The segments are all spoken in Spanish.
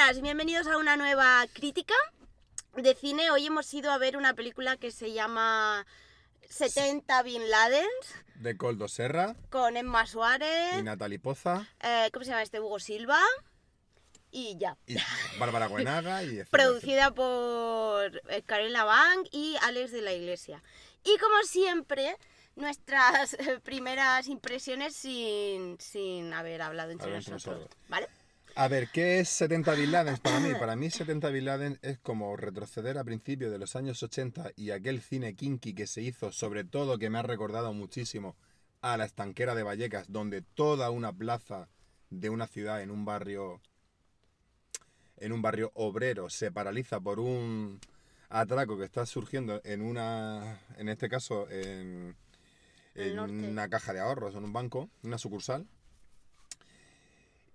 buenas, bienvenidos a una nueva crítica de cine. Hoy hemos ido a ver una película que se llama 70 Bin Laden. De Coldo Serra. Con Emma Suárez. Y Natalie Poza. Eh, ¿Cómo se llama este? Hugo Silva. Y ya. Y Bárbara Guenaga. Y Producida por eh, Karen Lavang y Alex de la Iglesia. Y como siempre, nuestras eh, primeras impresiones sin, haber hablado entre nosotros. ¿Vale? A ver, ¿qué es 70 Bin para mí? Para mí 70 Bin es como retroceder a principios de los años 80 y aquel cine kinky que se hizo, sobre todo que me ha recordado muchísimo a la estanquera de Vallecas, donde toda una plaza de una ciudad en un barrio en un barrio obrero se paraliza por un atraco que está surgiendo en una en este caso en, en una caja de ahorros en un banco, una sucursal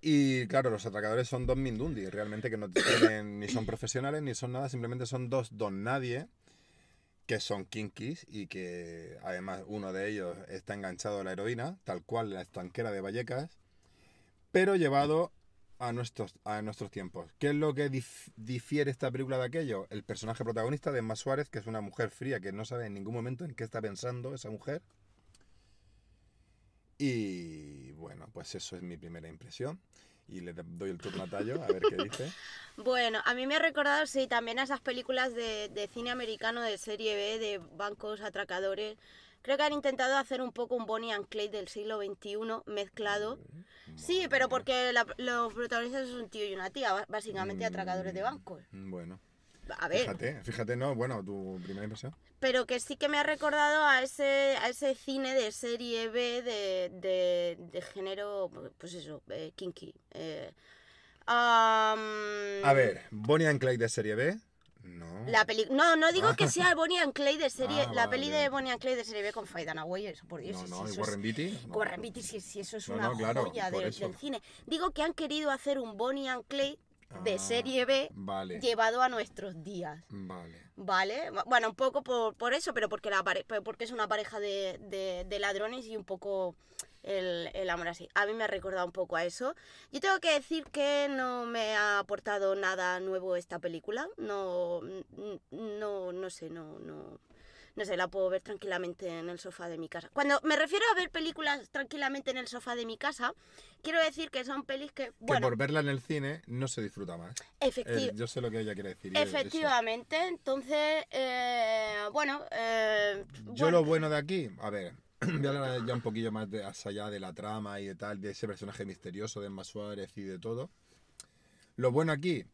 y claro, los atacadores son dos Mindundi, realmente que no tienen, ni son profesionales ni son nada, simplemente son dos don nadie que son kinkis y que además uno de ellos está enganchado a la heroína, tal cual la estanquera de Vallecas, pero llevado a nuestros, a nuestros tiempos. ¿Qué es lo que difiere esta película de aquello? El personaje protagonista de Emma Suárez, que es una mujer fría que no sabe en ningún momento en qué está pensando esa mujer. Y bueno, pues eso es mi primera impresión y le doy el turno a a ver qué dice. Bueno, a mí me ha recordado, sí, también a esas películas de, cine americano de serie B, de bancos atracadores. Creo que han intentado hacer un poco un Bonnie and Clay del siglo XXI mezclado. Mm, sí, pero porque los protagonistas son un tío y una tía, básicamente mm, atracadores de bancos. Bueno a ver. Fíjate, fíjate, no, bueno, tu primera impresión. Pero que sí que me ha recordado a ese, a ese cine de serie B de, de, género, pues eso, eh, kinky. Eh, a ver, Bonnie and Clyde de serie B. No. La peli... No, no digo que sea ah, Bonnie and Clay de serie. la peli de Bonnie and Clay de serie B con Faye Dunaway, eso por Dios. No, no, Warren Beatty. Warren Beatty, si, eso es una joya de, del cine. Digo que han querido hacer un Bonnie and Clay de ah, serie B llevado a nuestros días. Vale. Vale. Bueno, un poco por, por eso, pero porque, la porque es una pareja de, de, ladrones y un poco el, amor así. A mí me ha recordado un poco a eso. Yo tengo que decir que no me ha aportado nada nuevo esta película. No, no, no sé, no, no no sé, la puedo ver tranquilamente en el sofá de mi casa. Cuando me refiero a ver películas tranquilamente en el sofá de mi casa, quiero decir que son pelis que... Bueno, que por verla en el cine no se disfruta más. Efectivamente. Eh, yo sé lo que ella quiere decir. Efectivamente, entonces, eh, bueno... Eh, yo lo bueno de aquí, a ver, voy a hablar ya un poquillo más de, allá de la trama y de tal, de ese personaje misterioso de Emma Suárez y de todo. Lo bueno aquí,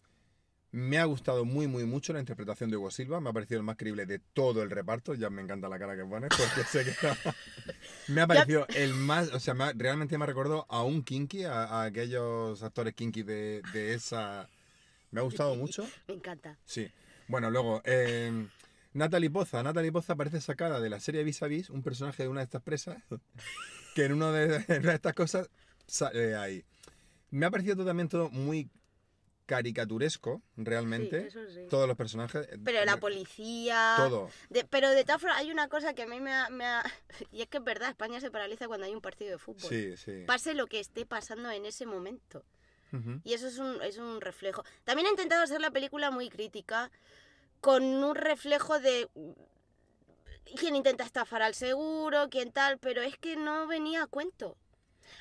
me ha gustado muy, muy mucho la interpretación de Hugo Silva. Me ha parecido el más creíble de todo el reparto. Ya me encanta la cara que pone porque sé que Me ha parecido el más. O sea, realmente me ha recordado a un kinky, a, aquellos actores kinky de, esa. Me ha gustado mucho. Me encanta. Sí. Bueno, luego. Em, Natalie Poza. Natalie Poza parece sacada de la serie Vis a Vis, un personaje de una de estas presas, que en, uno de, una de estas cosas sale eh, ahí. Me ha parecido totalmente muy caricaturesco, realmente. Todos los personajes. Eh, pero la eh, policía. pero de todas hay una cosa que a mí me ha, Y es que es verdad, España se paraliza cuando hay un partido de fútbol. Pase lo que esté pasando en ese momento. Y eso es un, reflejo. También he intentado hacer la película muy crítica, con un reflejo de mm, quién intenta estafar al seguro, quién tal, pero es que no venía a cuento.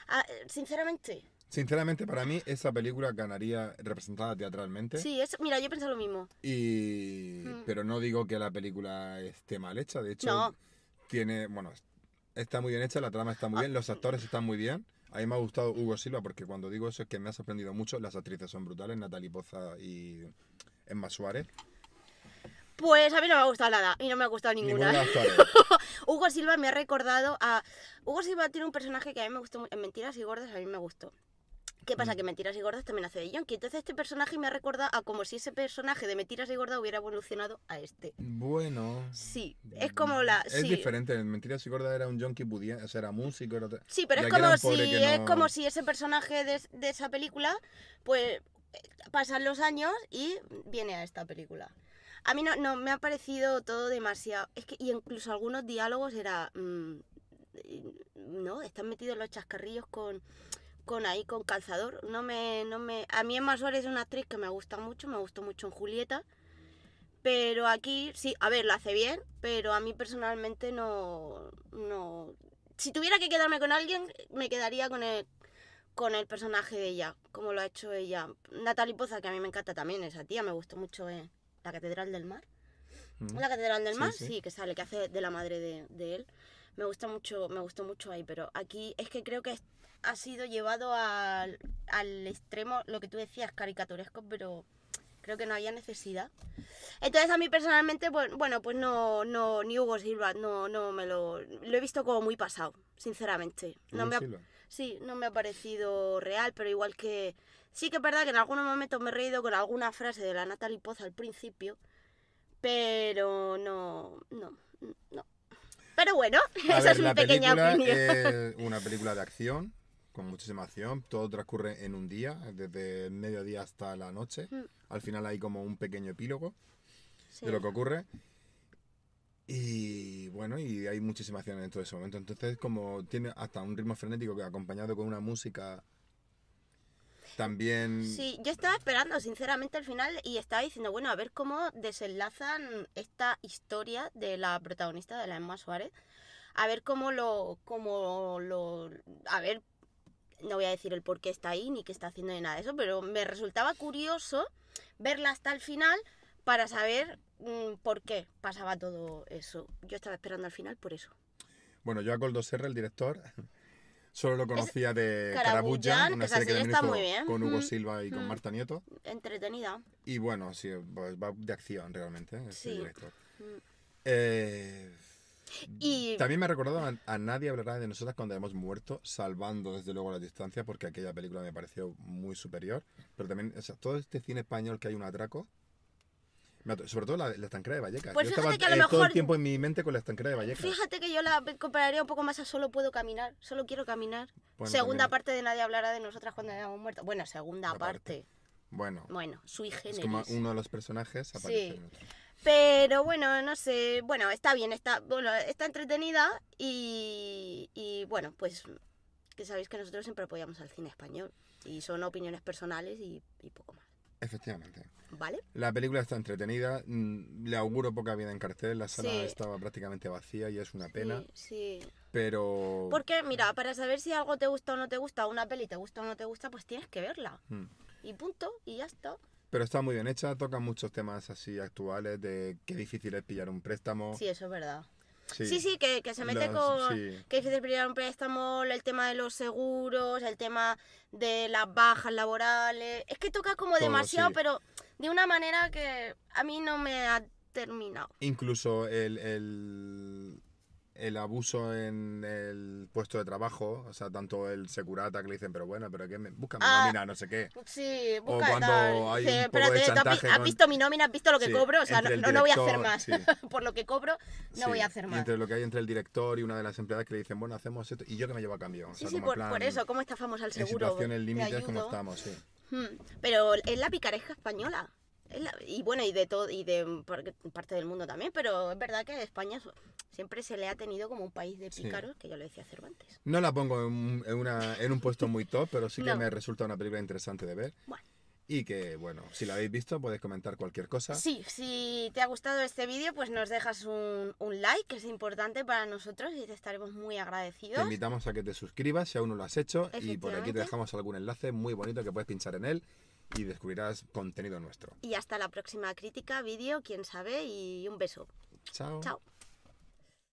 Ah, sinceramente. Sinceramente, para mí, esa película ganaría representada teatralmente. Sí, es, mira, yo pienso lo mismo. Y... Mm. Pero no digo que la película esté mal hecha. De hecho, tiene. Bueno, está muy bien hecha, la trama está muy ah. bien, los actores están muy bien. A mí me ha gustado Hugo Silva porque cuando digo eso es que me ha sorprendido mucho. Las actrices son brutales, Natalie Poza y Emma Suárez. Pues a mí no me ha gustado nada y no me ha gustado ninguna. Hugo Silva me ha recordado a... Hugo Silva tiene un personaje que a mí me gustó En Mentiras y Gordas a mí me gustó. ¿Qué pasa? Mm. Que Mentiras y Gordas también hace de Yonki. Entonces este personaje me recuerda a como si ese personaje de Mentiras y Gordas hubiera evolucionado a este. Bueno. Sí, mm. es como la... Es diferente, Mentiras y Gordas era un Yonki pudiera o sea, era músico, era... Sí, pero es como, si, es como si ese personaje de, esa película, pues pasan los años y viene a esta película. A mí no, me ha parecido todo demasiado... Es que y incluso algunos diálogos era... Mm, no, están metidos los chascarrillos con ahí con calzador. No me, no me. A mí Emma Suárez es una actriz que me gusta mucho, me gustó mucho en Julieta. Pero aquí, sí, a ver, lo hace bien, pero a mí personalmente no. no... Si tuviera que quedarme con alguien, me quedaría con el, con el personaje de ella, como lo ha hecho ella. Natalie Poza, que a mí me encanta también esa tía, me gustó mucho en La Catedral del Mar. Mm. la Catedral del Mar, sí, que sale, que hace de la madre de, él. Me gusta mucho, me gustó mucho ahí, pero aquí es que creo que ha sido llevado al, al extremo, lo que tú decías, caricaturesco, pero creo que no había necesidad. Entonces a mí personalmente, bueno, pues no, no ni Hugo Silva, no, no me lo, lo he visto como muy pasado, sinceramente. No me sí, no me ha parecido real, pero igual que sí que es verdad que en algunos momentos me he reído con alguna frase de la Natalie Poz al principio, pero no, no, no. Pero bueno, esa es mi pequeña opinión. Es una película de acción con muchísima acción. Todo transcurre en un día, desde mediodía hasta la noche. Hmm. Al final hay como un pequeño epílogo de lo que ocurre. Y bueno, y hay muchísima acción en todo ese momento. Entonces, como tiene hasta un ritmo frenético que acompañado con una música también... Sí, yo estaba esperando sinceramente al final y estaba diciendo, bueno, a ver cómo desenlazan esta historia de la protagonista de la Emma Suárez, a ver cómo lo... Cómo lo a ver no voy a decir el por qué está ahí ni qué está haciendo ni nada de eso, pero me resultaba curioso verla hasta el final para saber mm, por qué pasaba todo eso. Yo estaba esperando al final por eso. Bueno, yo a Coldo Serra, el director, solo lo conocía de Carabujan, una serie que está muy bien. con Hugo mm, Silva y con mm. Marta Nieto. Entretenida. Y bueno, sí, va de acción realmente, el director. Eh, también me ha recordado a, Nadie hablará de nosotras cuando hayamos muerto, salvando desde luego la distancia, porque aquella película me pareció muy superior. Pero también, todo este cine español que hay un atraco, sobre todo la, la estancera de Vallecas. Pues yo que a lo eh, el tiempo en mi mente con la estancera de Vallecas. Fíjate que yo la compararía un poco más a Solo puedo caminar, solo quiero caminar. segunda parte de Nadie hablará de nosotras cuando hayamos muerto. Bueno, segunda parte. Bueno. Bueno, sui generis. Es como uno de los personajes aparece. Sí. Pero bueno, no sé, bueno, está bien, está, bueno, está entretenida y, bueno, pues que sabéis que nosotros siempre apoyamos al cine español y son opiniones personales y, poco más. Efectivamente. ¿Vale? La película está entretenida, mm, le auguro poca vida en cartel, la sala estaba prácticamente vacía y es una pena. Sí, Pero... Porque, mira, para saber si algo te gusta o no te gusta, una peli te gusta o no te gusta, pues tienes que verla. Mm. Y punto, y ya está. Pero está muy bien hecha, toca muchos temas así actuales de qué difícil es pillar un préstamo. Sí, eso es verdad. Sí, sí, que, se mete con qué difícil es pillar un préstamo, el tema de los seguros, el tema de las bajas laborales. Es que toca como demasiado, pero de una manera que a mí no me ha terminado. Incluso el el abuso en el puesto de trabajo, o sea, tanto el securata que le dicen, pero bueno, pero que me mi nómina, ah, no sé qué. Sí, busca, o cuando hay has, visto mi nómina, has visto lo que cobro, o sea, no, voy a hacer más. Por lo que cobro, no voy a hacer más. entre lo que hay entre el director y una de las empleadas que le dicen, bueno, hacemos esto, y yo que me llevo a cambio. sí, sí, por, eso, ¿cómo está famosa el seguro? En situaciones límites, como estamos, sí. Hmm, pero es la picareja española. y bueno, y de todo, y de parte del mundo también, pero es verdad que España es siempre se le ha tenido como un país de pícaros, que yo lo decía Cervantes. No la pongo en, una, en un puesto muy top, pero sí que me resulta una película interesante de ver. Bueno. Y que, bueno, si la habéis visto, podéis comentar cualquier cosa. Sí, si te ha gustado este vídeo, pues nos dejas un, un, like, que es importante para nosotros y te estaremos muy agradecidos. Te invitamos a que te suscribas si aún no lo has hecho. Y por aquí te dejamos algún enlace muy bonito que puedes pinchar en él y descubrirás contenido nuestro. Y hasta la próxima crítica, vídeo, quién sabe, y un beso. Chao. Chao.